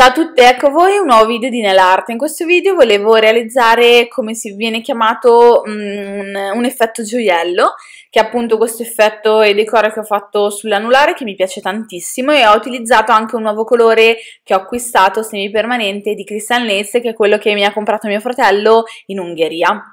Ciao a tutti, ecco a voi un nuovo video di Nelarte. In questo video volevo realizzare come si viene chiamato un, un effetto gioiello, che è appunto questo effetto e decoro che ho fatto sull'anulare che mi piace tantissimo e ho utilizzato anche un nuovo colore che ho acquistato semipermanente di Christian Lace, che è quello che mi ha comprato mio fratello in Ungheria.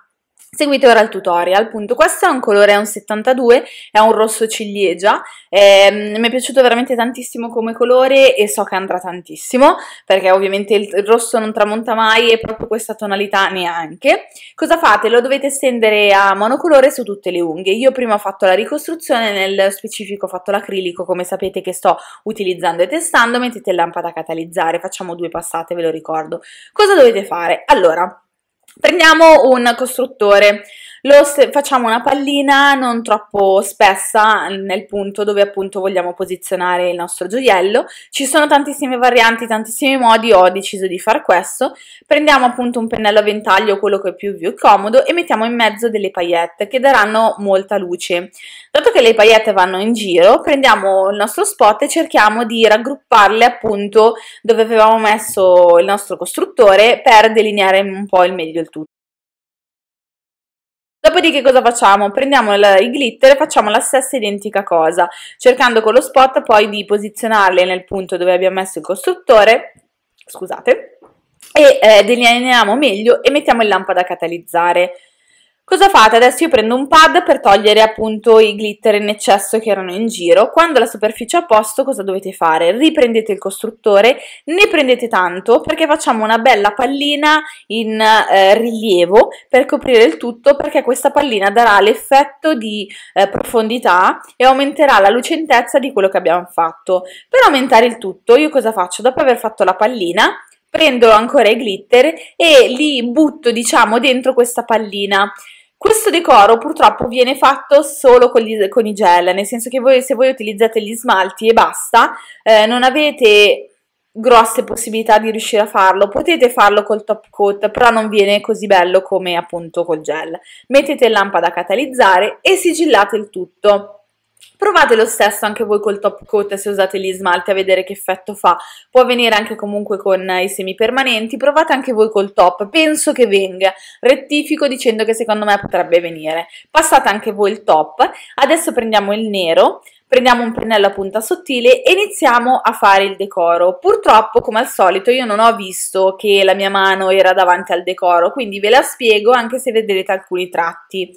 Seguite ora il tutorial, Punto. questo è un colore, è un 72, è un rosso ciliegia, ehm, mi è piaciuto veramente tantissimo come colore e so che andrà tantissimo, perché ovviamente il, il rosso non tramonta mai e proprio questa tonalità neanche. Cosa fate? Lo dovete stendere a monocolore su tutte le unghie, io prima ho fatto la ricostruzione, nel specifico ho fatto l'acrilico come sapete che sto utilizzando e testando, mettete lampada a catalizzare, facciamo due passate ve lo ricordo. Cosa dovete fare? Allora... Prendiamo un costruttore st- facciamo una pallina non troppo spessa nel punto dove appunto vogliamo posizionare il nostro gioiello. Ci sono tantissime varianti, tantissimi modi, ho deciso di far questo. Prendiamo appunto un pennello a ventaglio, quello che è più vi comodo, e mettiamo in mezzo delle paillette che daranno molta luce. Dato che le paillette vanno in giro, prendiamo il nostro spot e cerchiamo di raggrupparle appunto dove avevamo messo il nostro costruttore per delineare un po' il meglio il tutto. Dopodiché cosa facciamo? Prendiamo il glitter e facciamo la stessa identica cosa, cercando con lo spot poi di posizionarle nel punto dove abbiamo messo il costruttore, scusate, e eh, delineiamo meglio e mettiamo il lampada a catalizzare. Cosa fate? Adesso io prendo un pad per togliere appunto i glitter in eccesso che erano in giro. Quando la superficie è a posto cosa dovete fare? Riprendete il costruttore, ne prendete tanto perché facciamo una bella pallina in eh, rilievo per coprire il tutto perché questa pallina darà l'effetto di eh, profondità e aumenterà la lucentezza di quello che abbiamo fatto. Per aumentare il tutto io cosa faccio? Dopo aver fatto la pallina prendo ancora i glitter e li butto diciamo dentro questa pallina questo decoro purtroppo viene fatto solo con, gli, con i gel, nel senso che voi, se voi utilizzate gli smalti e basta, eh, non avete grosse possibilità di riuscire a farlo. Potete farlo col top coat, però non viene così bello come appunto col gel. Mettete lampada a catalizzare e sigillate il tutto. Provate lo stesso anche voi col top coat se usate gli smalti a vedere che effetto fa. Può venire anche comunque con i semi permanenti. Provate anche voi col top. Penso che venga. Rettifico dicendo che secondo me potrebbe venire. Passate anche voi il top. Adesso prendiamo il nero prendiamo un pennello a punta sottile e iniziamo a fare il decoro. Purtroppo, come al solito, io non ho visto che la mia mano era davanti al decoro, quindi ve la spiego anche se vedrete alcuni tratti.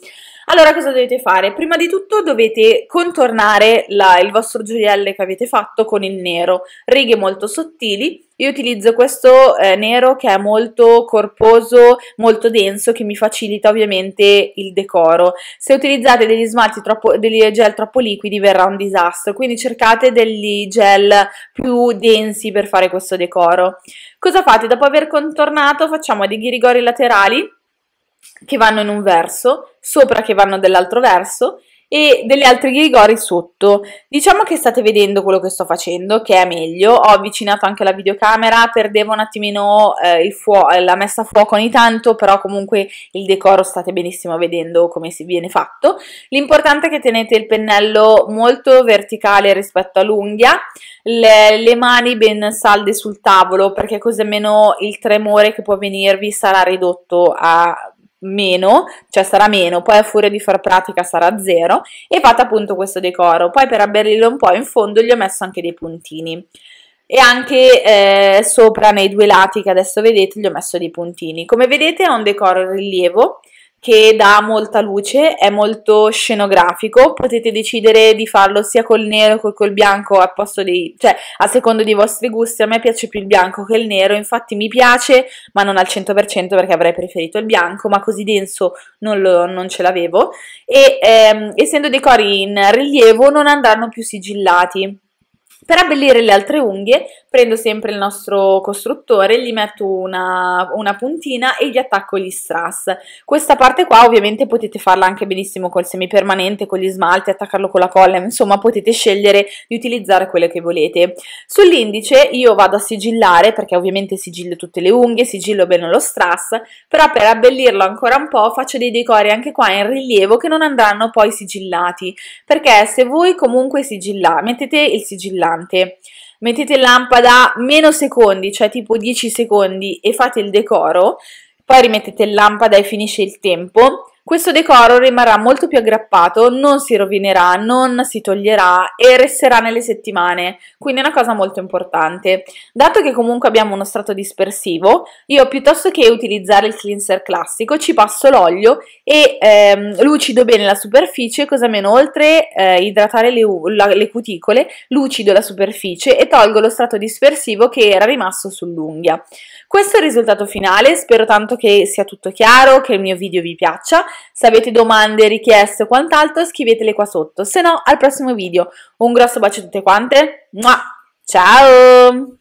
Allora cosa dovete fare? Prima di tutto dovete contornare la, il vostro gioiello che avete fatto con il nero, righe molto sottili, io utilizzo questo eh, nero che è molto corposo, molto denso, che mi facilita ovviamente il decoro. Se utilizzate degli smalti troppo, degli gel troppo liquidi verrà un disastro, quindi cercate degli gel più densi per fare questo decoro. Cosa fate? Dopo aver contornato facciamo dei ghirigori laterali che vanno in un verso, sopra che vanno dell'altro verso e degli altri grigori sotto. Diciamo che state vedendo quello che sto facendo, che è meglio. Ho avvicinato anche la videocamera, perdevo un attimino eh, eh la messa a fuoco ogni tanto, però comunque il decoro state benissimo vedendo come si viene fatto. L'importante è che tenete il pennello molto verticale rispetto all'unghia, le, le mani ben salde sul tavolo, perché così almeno il tremore che può venirvi sarà ridotto a meno, cioè sarà meno, poi a furia di far pratica sarà zero e fate appunto questo decoro. Poi per abbellirlo un po' in fondo gli ho messo anche dei puntini e anche eh, sopra nei due lati che adesso vedete gli ho messo dei puntini. Come vedete è un decoro in rilievo che dà molta luce, è molto scenografico, potete decidere di farlo sia col nero che col bianco a posto dei, cioè a secondo dei vostri gusti, a me piace più il bianco che il nero, infatti mi piace, ma non al 100% perché avrei preferito il bianco, ma così denso non, lo, non ce l'avevo e ehm, essendo decori in rilievo non andranno più sigillati. Per abbellire le altre unghie prendo sempre il nostro costruttore, gli metto una, una puntina e gli attacco gli strass. Questa parte qua ovviamente potete farla anche benissimo col semipermanente, con gli smalti, attaccarlo con la colla, insomma potete scegliere di utilizzare quello che volete. Sull'indice io vado a sigillare perché ovviamente sigillo tutte le unghie, sigillo bene lo strass, però per abbellirlo ancora un po' faccio dei decori anche qua in rilievo che non andranno poi sigillati, perché se voi comunque sigillate, mettete il sigillante, mettete in lampada meno secondi, cioè tipo 10 secondi e fate il decoro, poi rimettete in lampada e finisce il tempo, questo decoro rimarrà molto più aggrappato, non si rovinerà, non si toglierà e resterà nelle settimane, quindi è una cosa molto importante. Dato che comunque abbiamo uno strato dispersivo, io piuttosto che utilizzare il cleanser classico ci passo l'olio e ehm, lucido bene la superficie, cosa meno oltre eh, idratare le, la, le cuticole, lucido la superficie e tolgo lo strato dispersivo che era rimasto sull'unghia. Questo è il risultato finale, spero tanto che sia tutto chiaro, che il mio video vi piaccia se avete domande, richieste o quant'altro, scrivetele qua sotto. Se no, al prossimo video. Un grosso bacio a tutte quante. Ciao!